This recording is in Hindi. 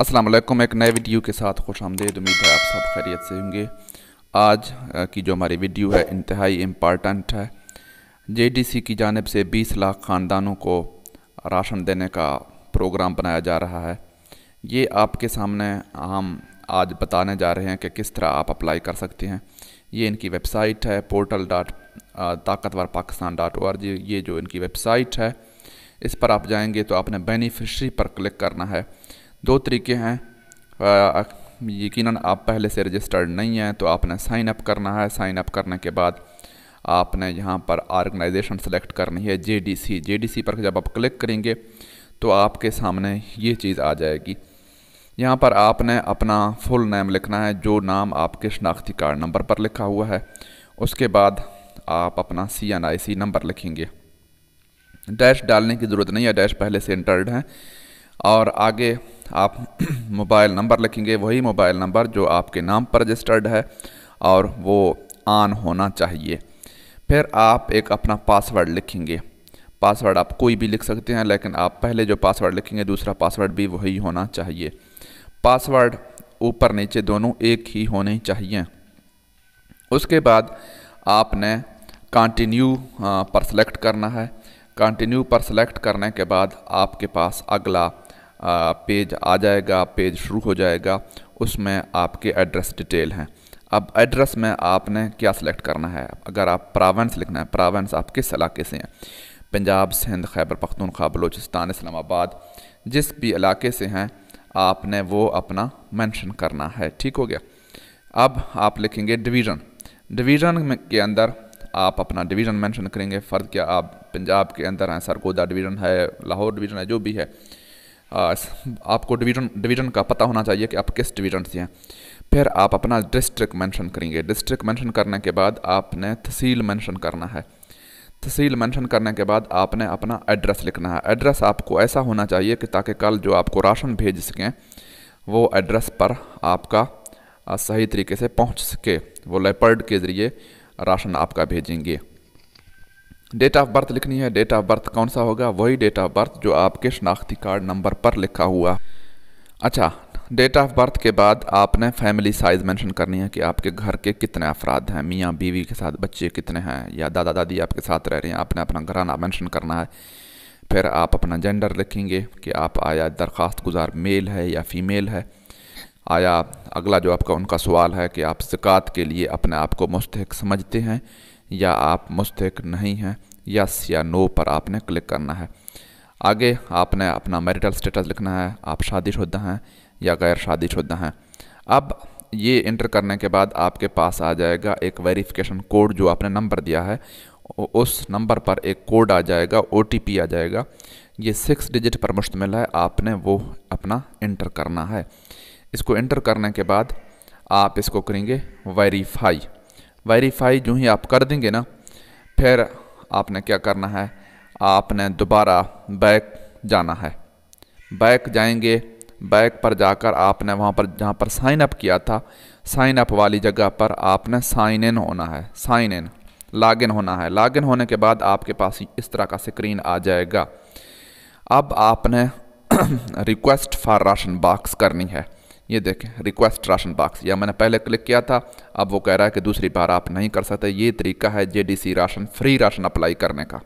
अस्सलाम वालेकुम एक नए वीडियो के साथ खुश आमदेद उम्मीद है आप सब खैरियत से होंगे आज की जो हमारी वीडियो है इंतहाई इम्पॉर्टेंट है जेडीसी की जानब से 20 लाख ख़ानदानों को राशन देने का प्रोग्राम बनाया जा रहा है ये आपके सामने हम आज बताने जा रहे हैं कि किस तरह आप अप्लाई कर सकते हैं ये इनकी वेबसाइट है पोर्टल डॉट ताकतवर Pakistan dot O R G ये जो इनकी वेबसाइट है इस पर आप जाएंगे तो आपने बेनिफिशरी पर क्लिक करना है दो तरीके हैं यकीन आप पहले से रजिस्टर्ड नहीं हैं तो आपने साइन अप करना है साइन अप करने के बाद आपने यहाँ पर ऑर्गेनाइजेशन सेलेक्ट करनी है डी सी पर जब आप क्लिक करेंगे तो आपके सामने ये चीज़ आ जाएगी यहाँ पर आपने अपना फुल नेम लिखना है जो नाम आपके शनाख्ती कार्ड नंबर पर लिखा हुआ है उसके बाद आप अपना C N I C number लिखेंगे डैश डालने की ज़रूरत नहीं है डैश पहले से इंटर्ड हैं और आगे आप मोबाइल नंबर लिखेंगे वही मोबाइल नंबर जो आपके नाम पर रजिस्टर्ड है और वो ऑन होना चाहिए फिर आप एक अपना पासवर्ड लिखेंगे पासवर्ड आप कोई भी लिख सकते हैं लेकिन आप पहले जो पासवर्ड लिखेंगे दूसरा पासवर्ड भी वही होना चाहिए पासवर्ड ऊपर नीचे दोनों एक ही होने चाहिए उसके बाद आपने कंटिन्यू हाँ, पर सेलेक्ट करना है कंटिन्यू पर सेलेक्ट करने के बाद आपके पास अगला पेज आ जाएगा पेज शुरू हो जाएगा उसमें आपके एड्रेस डिटेल हैं अब एड्रेस में आपने क्या सिलेक्ट करना है अगर आप प्रावेंस लिखना है प्रावेंस आप किस इलाके से हैं पंजाब सिंध खैबर पख्तूनख्वा बलोचिस्तान इस्लामाबाद जिस भी इलाके से हैं आपने वो अपना मेंशन करना है ठीक हो गया अब आप लिखेंगे डिवीज़न डिवीज़न में के अंदर आप अपना डिवीज़न मेंशन करेंगे फ़र्द क्या आप पंजाब के अंदर हैं सरगोदा डिवीज़न है लाहौर डिवीज़न है जो भी है आपको डिवीजन डिवीजन का पता होना चाहिए कि आप किस डिवीजन से हैं फिर आप अपना डिस्ट्रिक्ट मेंशन करेंगे डिस्ट्रिक्ट मेंशन करने के बाद आपने तहसील मेंशन करना है तहसील मेंशन करने के बाद आपने अपना एड्रेस लिखना है एड्रेस आपको ऐसा होना चाहिए कि ताकि कल जो आपको राशन भेज सकें वो एड्रेस पर आपका सही तरीके से पहुँच सके वो लेपर्ड के ज़रिए राशन आपका भेजेंगे डेट ऑफ बर्थ लिखनी है डेट ऑफ बर्थ कौन सा होगा वही डेट ऑफ बर्थ जो आपके शनाख्ती कार्ड नंबर पर लिखा हुआ अच्छा डेट ऑफ बर्थ के बाद आपने फैमिली साइज़ मेंशन करनी है कि आपके घर के कितने अफराद हैं मियाँ बीवी के साथ बच्चे कितने हैं या दादा दादी आपके साथ रह रहे हैं आपने अपना घराना मेंशन करना है फिर आप अपना जेंडर लिखेंगे कि आप आया दरख्वास्त गुजार मेल है या फीमेल है आया अगला जो आपका उनका सवाल है कि आप सिकात के लिए अपने आप को मुस्तक समझते हैं या आप मुस्तक नहीं हैं यस या नो पर आपने क्लिक करना है आगे आपने अपना मैरिटल स्टेटस लिखना है आप शादीशुदा हैं या गैर शादीशुदा हैं अब ये इंटर करने के बाद आपके पास आ जाएगा एक वेरिफिकेशन कोड जो आपने नंबर दिया है उस नंबर पर एक कोड आ जाएगा ओ आ जाएगा ये सिक्स डिजिट पर मुश्तमिल है आपने वो अपना इंटर करना है इसको इंटर करने के बाद आप इसको करेंगे वेरीफाई वेरीफाई जो ही आप कर देंगे ना फिर आपने क्या करना है आपने दोबारा बैक जाना है बैक जाएंगे बैक पर जाकर आपने वहाँ पर जहाँ पर साइन अप किया था साइन अप वाली जगह पर आपने साइन इन होना है साइन इन लॉगिन होना है लॉगिन होने के बाद आपके पास इस तरह का स्क्रीन आ जाएगा अब आपने रिक्वेस्ट फॉर राशन बॉक्स करनी है ये देखें रिक्वेस्ट राशन बॉक्स यह मैंने पहले क्लिक किया था अब वो कह रहा है कि दूसरी बार आप नहीं कर सकते ये तरीका है जे राशन फ्री राशन अप्लाई करने का